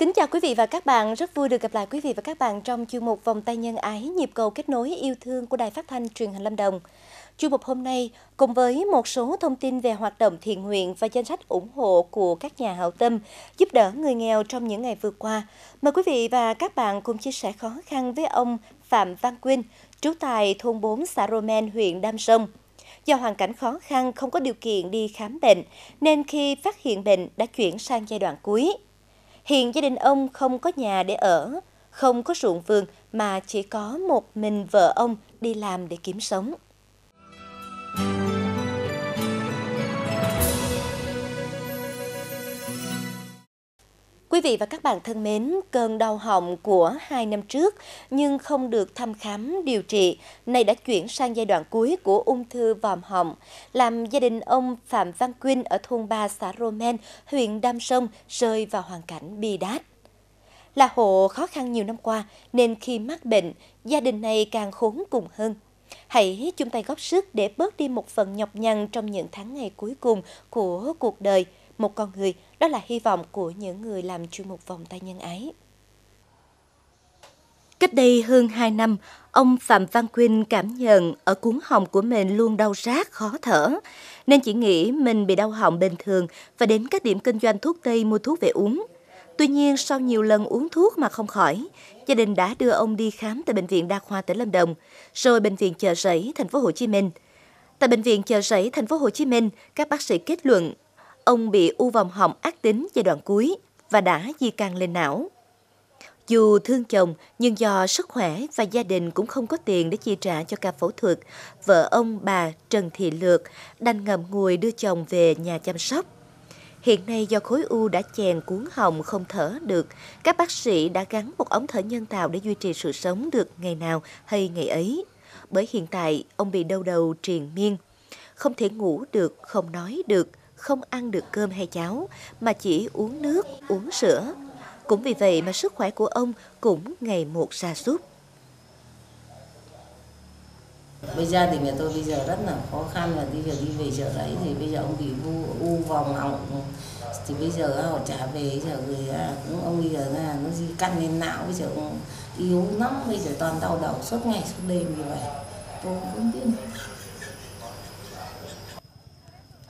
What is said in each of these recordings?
Kính chào quý vị và các bạn, rất vui được gặp lại quý vị và các bạn trong chuyên mục Vòng tay nhân ái, nhịp cầu kết nối yêu thương của Đài Phát thanh Truyền hình Lâm Đồng. Chuyên mục hôm nay cùng với một số thông tin về hoạt động thiện nguyện và danh sách ủng hộ của các nhà hảo tâm giúp đỡ người nghèo trong những ngày vừa qua. Mời quý vị và các bạn cùng chia sẻ khó khăn với ông Phạm Văn Quyên, trú tại thôn 4 xã Romen, huyện Đam Sông. Do hoàn cảnh khó khăn không có điều kiện đi khám bệnh, nên khi phát hiện bệnh đã chuyển sang giai đoạn cuối – Hiện gia đình ông không có nhà để ở, không có ruộng vườn mà chỉ có một mình vợ ông đi làm để kiếm sống. Quý vị và các bạn thân mến, cơn đau họng của hai năm trước nhưng không được thăm khám điều trị, nay đã chuyển sang giai đoạn cuối của ung thư vòm họng, làm gia đình ông Phạm Văn Quyên ở thôn 3 xã Romen, huyện Đam Sông rơi vào hoàn cảnh bi đát. Là hộ khó khăn nhiều năm qua nên khi mắc bệnh, gia đình này càng khốn cùng hơn. Hãy chung tay góp sức để bớt đi một phần nhọc nhằn trong những tháng ngày cuối cùng của cuộc đời – một con người, đó là hy vọng của những người làm chuyên mục vòng tay nhân ái. Cách đây hơn 2 năm, ông Phạm Văn Quyên cảm nhận ở cuốn họng của mình luôn đau rát, khó thở, nên chỉ nghĩ mình bị đau họng bình thường và đến các điểm kinh doanh thuốc Tây mua thuốc về uống. Tuy nhiên, sau nhiều lần uống thuốc mà không khỏi, gia đình đã đưa ông đi khám tại bệnh viện đa khoa tỉnh Lâm Đồng, rồi bệnh viện chợ rẫy thành phố Hồ Chí Minh. Tại bệnh viện chợ rẫy thành phố Hồ Chí Minh, các bác sĩ kết luận Ông bị u vòng họng ác tính giai đoạn cuối và đã di căn lên não. Dù thương chồng nhưng do sức khỏe và gia đình cũng không có tiền để chi trả cho ca phẫu thuật, vợ ông bà Trần Thị Lược đành ngậm ngùi đưa chồng về nhà chăm sóc. Hiện nay do khối u đã chèn cuốn họng không thở được, các bác sĩ đã gắn một ống thở nhân tạo để duy trì sự sống được ngày nào hay ngày ấy. Bởi hiện tại, ông bị đau đầu triền miên, không thể ngủ được, không nói được, không ăn được cơm hay cháo mà chỉ uống nước, uống sữa. Cũng vì vậy mà sức khỏe của ông cũng ngày một xa sút. Bây gia đình nhà tôi bây giờ rất là khó khăn là bây giờ đi về chợ đấy thì bây giờ ông bị u, u vòng họng thì bây giờ họ trả về bây giờ người à, cũng ông bây giờ là nó di căn lên não bây giờ cũng yếu lắm bây giờ toàn đau đầu suốt ngày suốt đêm như vậy tôi cũng biết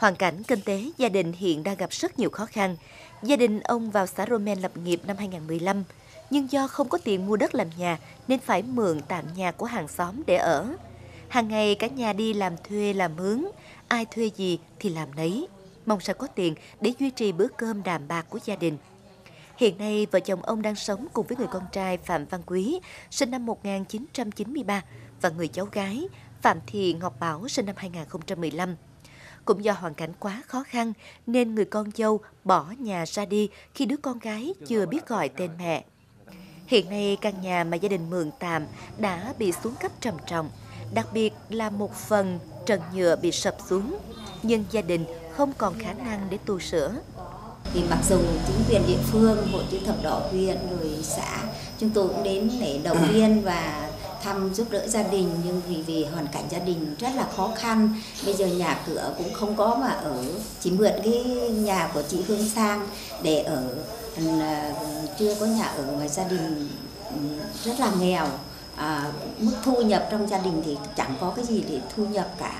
Hoàn cảnh kinh tế gia đình hiện đang gặp rất nhiều khó khăn. Gia đình ông vào xã Romen lập nghiệp năm 2015, nhưng do không có tiền mua đất làm nhà nên phải mượn tạm nhà của hàng xóm để ở. Hàng ngày cả nhà đi làm thuê làm mướn, ai thuê gì thì làm nấy, mong sao có tiền để duy trì bữa cơm đạm bạc của gia đình. Hiện nay, vợ chồng ông đang sống cùng với người con trai Phạm Văn Quý, sinh năm 1993, và người cháu gái Phạm Thị Ngọc Bảo, sinh năm 2015. Cũng do hoàn cảnh quá khó khăn nên người con dâu bỏ nhà ra đi khi đứa con gái chưa biết gọi tên mẹ. Hiện nay căn nhà mà gia đình mượn tạm đã bị xuống cấp trầm trọng, đặc biệt là một phần trần nhựa bị sập xuống, nhưng gia đình không còn khả năng để tu sửa. Thì mặc dù chính quyền địa phương, hội chữ thập đỏ huyện, người xã, chúng tôi cũng đến để động viên và thăm giúp đỡ gia đình nhưng vì vì hoàn cảnh gia đình rất là khó khăn bây giờ nhà cửa cũng không có mà ở chỉ mượn cái nhà của chị Hương Sang để ở ừ, à, chưa có nhà ở mà gia đình ừ, rất là nghèo à, mức thu nhập trong gia đình thì chẳng có cái gì để thu nhập cả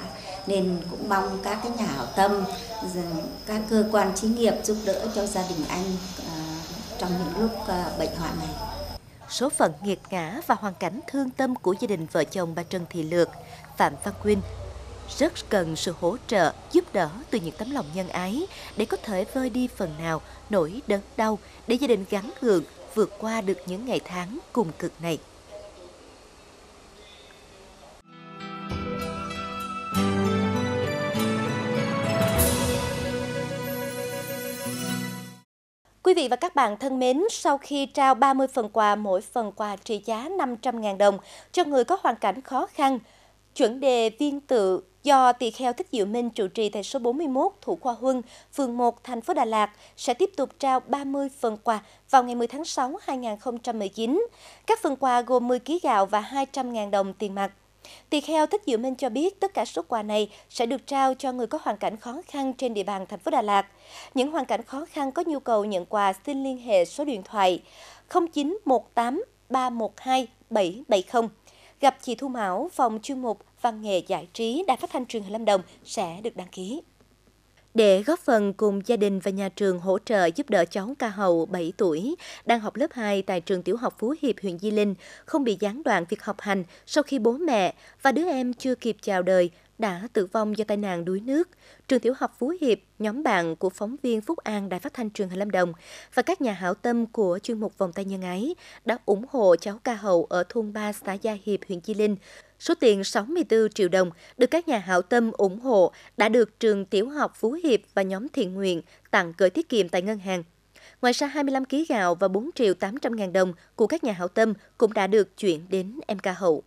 nên cũng mong các cái nhà hảo tâm ừ, các cơ quan chính nghiệp giúp đỡ cho gia đình anh à, trong những lúc à, bệnh hoạn này số phận nghiệt ngã và hoàn cảnh thương tâm của gia đình vợ chồng bà Trần Thị Lược, Phạm Văn Quynh rất cần sự hỗ trợ, giúp đỡ từ những tấm lòng nhân ái để có thể vơi đi phần nào nỗi đớn đau để gia đình gắn gượng vượt qua được những ngày tháng cùng cực này. Quý vị và các bạn thân mến, sau khi trao 30 phần quà, mỗi phần quà trị giá 500.000 đồng cho người có hoàn cảnh khó khăn, chuẩn đề viên tự do tỳ kheo Thích Diệu Minh chủ trì tại số 41 Thủ Khoa Huân, phường 1, thành phố Đà Lạt sẽ tiếp tục trao 30 phần quà vào ngày 10 tháng 6 2019. Các phần quà gồm 10 kg gạo và 200.000 đồng tiền mặt. Tỳ kheo Thích Diệu Minh cho biết tất cả số quà này sẽ được trao cho người có hoàn cảnh khó khăn trên địa bàn thành phố Đà Lạt. Những hoàn cảnh khó khăn có nhu cầu nhận quà xin liên hệ số điện thoại 0918 312 770. Gặp chị Thu Mão, phòng chuyên mục Văn nghệ giải trí Đài phát thanh truyền hình Lâm Đồng sẽ được đăng ký. Để góp phần cùng gia đình và nhà trường hỗ trợ giúp đỡ cháu Ca Hậu 7 tuổi, đang học lớp 2 tại trường tiểu học Phú Hiệp, huyện Di Linh, không bị gián đoạn việc học hành sau khi bố mẹ và đứa em chưa kịp chào đời đã tử vong do tai nạn đuối nước. Trường tiểu học Phú Hiệp, nhóm bạn của phóng viên Phúc An Đài Phát thanh Truyền hình Lâm Đồng và các nhà hảo tâm của chuyên mục Vòng tay nhân ái đã ủng hộ cháu Ca Hậu ở thôn 3 xã Gia Hiệp, huyện Di Linh, Số tiền 64 triệu đồng được các nhà hảo tâm ủng hộ đã được trường tiểu học Phú Hiệp và nhóm thiện nguyện tặng gửi tiết kiệm tại ngân hàng. Ngoài ra 25 kg gạo và 4 triệu 800 ngàn đồng của các nhà hảo tâm cũng đã được chuyển đến em ca Hậu.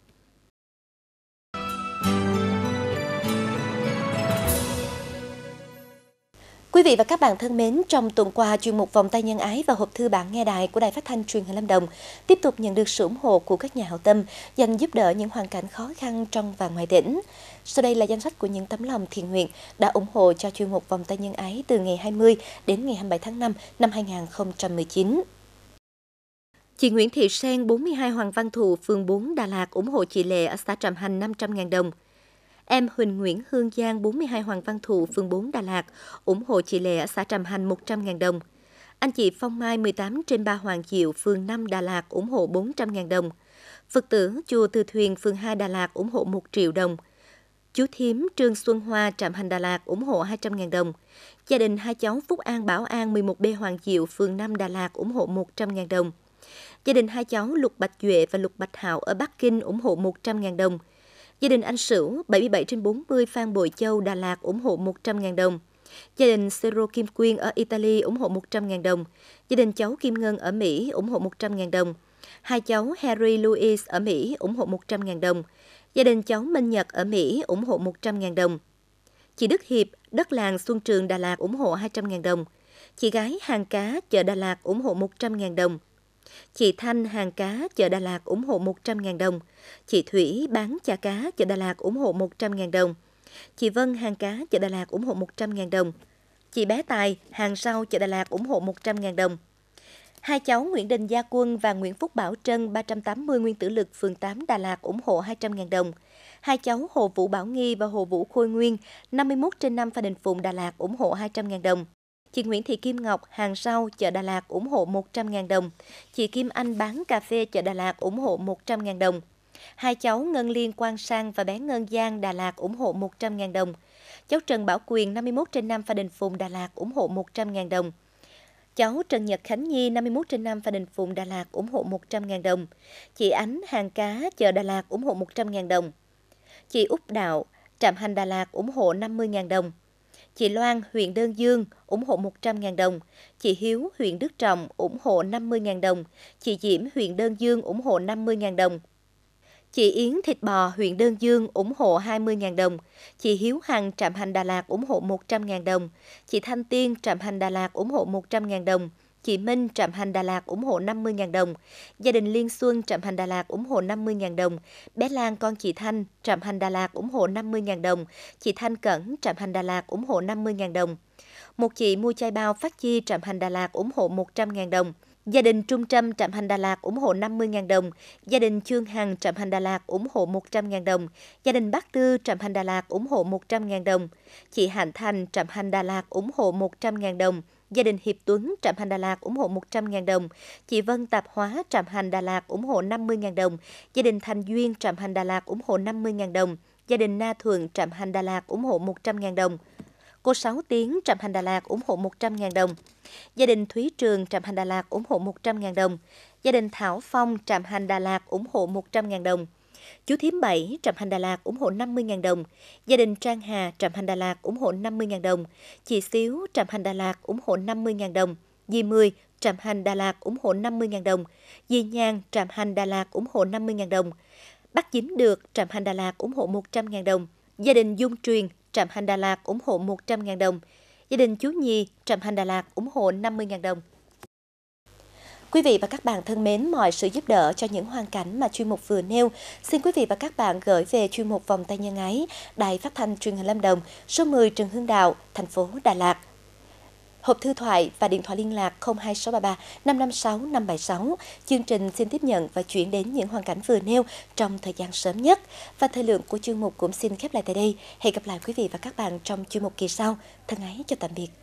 Quý vị và các bạn thân mến, trong tuần qua, chuyên mục Vòng tay nhân ái và hộp thư bạn nghe đài của Đài Phát thanh Truyền hình Lâm Đồng tiếp tục nhận được sự ủng hộ của các nhà hảo tâm dành giúp đỡ những hoàn cảnh khó khăn trong và ngoài tỉnh. Sau đây là danh sách của những tấm lòng thiện nguyện đã ủng hộ cho chuyên mục Vòng tay nhân ái từ ngày 20 đến ngày 27 tháng 5 năm 2019. Chị Nguyễn Thị Sen, 42 Hoàng Văn Thụ, phường 4, Đà Lạt ủng hộ chị Lệ ở xã Tràm Hành 500.000 đồng. Em Huỳnh Nguyễn Hương Giang, 42 Hoàng Văn Thụ, phường 4 Đà Lạt, ủng hộ chị Lệ ở xã Trầm Hành 100.000 đồng. Anh chị Phong Mai, 18 trên 3 Hoàng Diệu, phường 5 Đà Lạt, ủng hộ 400.000 đồng. Phật tử Chùa Từ Thuyền, phường 2 Đà Lạt ủng hộ 1 triệu đồng. Chú Thiếm Trương Xuân Hoa, Trạm Hành Đà Lạt ủng hộ 200.000 đồng. Gia đình hai cháu Phúc An Bảo An 11B Hoàng Diệu, phường 5 Đà Lạt ủng hộ 100.000 đồng. Gia đình hai cháu Lục Bạch Duệ và Lục Bạch Hạo ở Bắc Kinh ủng hộ 100.000 đồng. Gia đình anh Sửu 77 trên 40 Phan Bội Châu, Đà Lạt ủng hộ 100.000 đồng. Gia đình Sero Kim Quyên ở Italy ủng hộ 100.000 đồng. Gia đình cháu Kim Ngân ở Mỹ ủng hộ 100.000 đồng. Hai cháu Harry Louis ở Mỹ ủng hộ 100.000 đồng. Gia đình cháu Minh Nhật ở Mỹ ủng hộ 100.000 đồng. Chị Đức Hiệp, đất làng Xuân Trường Đà Lạt ủng hộ 200.000 đồng. Chị gái hàng cá chợ Đà Lạt ủng hộ 100.000 đồng. Chị Thanh hàng cá chợ Đà Lạt ủng hộ 100.000 đồng. Chị Thủy bán chả cá chợ Đà Lạt ủng hộ 100.000 đồng. Chị Vân hàng cá chợ Đà Lạt ủng hộ 100.000 đồng. Chị bé Tài hàng sau chợ Đà Lạt ủng hộ 100.000 đồng. Hai cháu Nguyễn Đình Gia Quân và Nguyễn Phúc Bảo Trân 380 Nguyên Tử Lực phường 8 Đà Lạt ủng hộ 200.000 đồng. Hai cháu Hồ Vũ Bảo Nghi và Hồ Vũ Khôi Nguyên 51 trên 5 Phan Đình Phùng Đà Lạt ủng hộ 200.000 đồng. Chị Nguyễn Thị Kim Ngọc, hàng rau, chợ Đà Lạt ủng hộ 100.000 đồng. Chị Kim Anh bán cà phê chợ Đà Lạt ủng hộ 100.000 đồng. Hai cháu Ngân Liên Quang Sang và bé Ngân Giang Đà Lạt ủng hộ 100.000 đồng. Cháu Trần Bảo Quyền 51 trên 5 Phan Đình Phùng Đà Lạt ủng hộ 100.000 đồng. Cháu Trần Nhật Khánh Nhi 51 trên 5 Phan Đình Phùng Đà Lạt ủng hộ 100.000 đồng. Chị Ánh Hàng Cá chợ Đà Lạt ủng hộ 100.000 đồng. Chị Úc Đạo Trạm Hành Đà Lạt ủng hộ 50.000 đồng. Chị Loan, huyện Đơn Dương, ủng hộ 100.000 đồng. Chị Hiếu, huyện Đức Trọng, ủng hộ 50.000 đồng. Chị Diễm, huyện Đơn Dương, ủng hộ 50.000 đồng. Chị Yến Thịt Bò, huyện Đơn Dương ủng hộ 20.000 đồng. Chị Hiếu Hằng, Trạm Hành Đà Lạt ủng hộ 100.000 đồng. Chị Thanh Tiên, Trạm Hành Đà Lạt ủng hộ 100.000 đồng. Chị Minh Trạm Hành Đà Lạt ủng hộ 50.000 đồng, gia đình Liên Xuân Trạm Hành Đà Lạt ủng hộ 50.000 đồng, bé Lan con chị Thanh Trạm Hành Đà Lạt ủng hộ 50.000 đồng, chị Thanh Cẩn Trạm Hành Đà Lạt ủng hộ 50.000 đồng. Một chị mua chai bao phát chi Trạm Hành Đà Lạt ủng hộ 100.000 đồng. Gia đình Trung Trâm Trạm Hành Đà Lạt ủng hộ 50.000 đồng, gia đình Trương Hằng Trạm Hành Đà Lạt ủng hộ 100.000 đồng, gia đình Bác Tư Trạm Hành Đà Lạt ủng hộ 100.000 đồng, chị Hạnh Thành Trạm Hành Đà Lạt ủng hộ 100.000 đồng, Gia đình Hiệp Tuấn, Trạm Hành Đà Lạt ủng hộ 100.000 đồng. Chị Vân Tạp Hóa, Trạm Hành Đà Lạt ủng hộ 50.000 đồng. Gia đình Thành Duyên, Trạm Hành Đà Lạt ủng hộ 50.000 đồng. Gia đình Na thường Trạm Hành Đà Lạt ủng hộ 100.000 đồng. Cô Sáu Tiến, Trạm Hành Đà Lạt ủng hộ 100.000 đồng. Gia đình Thúy Trường, Trạm Hành Đà Lạt ủng hộ 100.000 đồng. Gia đình Thảo Phong, Trạm Hành Đà Lạt ủng hộ 100.000 đồng. Chú Thiếm Bảy, Trạm Hành Đà Lạt ủng hộ 50.000 đồng. Gia đình Trang Hà, Trạm Hành Đà Lạt ủng hộ 50.000 đồng. Chị Xíu, Trạm Hành Đà Lạt ủng hộ 50.000 đồng. Dì Mười, Trạm Hành Đà Lạt ủng hộ 50.000 đồng. Dì Nhàn, Trạm Hành Đà Lạt ủng hộ 50.000 đồng. Bắc Dính Được, Trạm Hành Đà Lạt ủng hộ 100.000 đồng. Gia đình Dung Truyền, Trạm Hành Đà Lạt ủng hộ 100.000 đồng. Gia đình Chú Nhi, Trạm Hành Đà Lạt ủng hộ 50.000 đồng. Quý vị và các bạn thân mến, mọi sự giúp đỡ cho những hoàn cảnh mà chuyên mục vừa nêu, xin quý vị và các bạn gửi về chuyên mục Vòng tay nhân ái, Đài Phát thanh Truyền hình Lâm Đồng, số 10 Trần Hưng Đạo, thành phố Đà Lạt hộp thư thoại và điện thoại liên lạc 02633 556 576. Chương trình xin tiếp nhận và chuyển đến những hoàn cảnh vừa nêu trong thời gian sớm nhất. Và thời lượng của chương mục cũng xin khép lại tại đây. Hẹn gặp lại quý vị và các bạn trong chương mục kỳ sau. Thân ái chào tạm biệt.